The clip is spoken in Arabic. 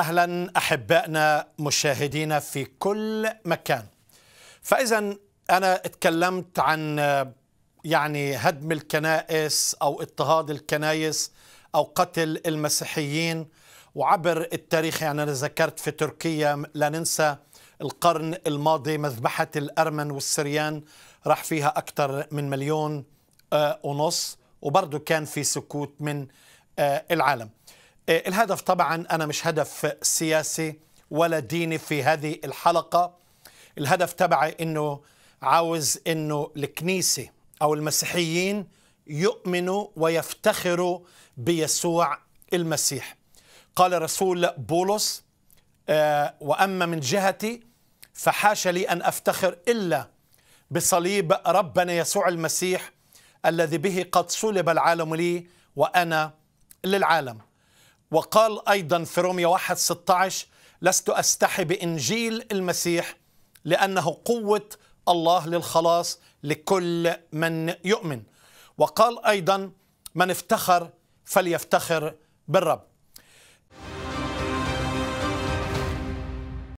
اهلا احبائنا مشاهدينا في كل مكان. فاذا انا اتكلمت عن يعني هدم الكنائس او اضطهاد الكنائس او قتل المسيحيين وعبر التاريخ يعني انا ذكرت في تركيا لا ننسى القرن الماضي مذبحه الارمن والسريان راح فيها اكثر من مليون آه، ونص وبرضه كان في سكوت من آه، العالم. إيه، الهدف طبعا أنا مش هدف سياسي ولا ديني في هذه الحلقة الهدف تبعي أنه عاوز أنه الكنيسة أو المسيحيين يؤمنوا ويفتخروا بيسوع المسيح قال رسول بولس آه، وأما من جهتي فحاش لي أن أفتخر إلا بصليب ربنا يسوع المسيح الذي به قد صلب العالم لي وأنا للعالم وقال أيضا في روميا 1 16 لست أستحي بإنجيل المسيح لأنه قوة الله للخلاص لكل من يؤمن وقال أيضا من افتخر فليفتخر بالرب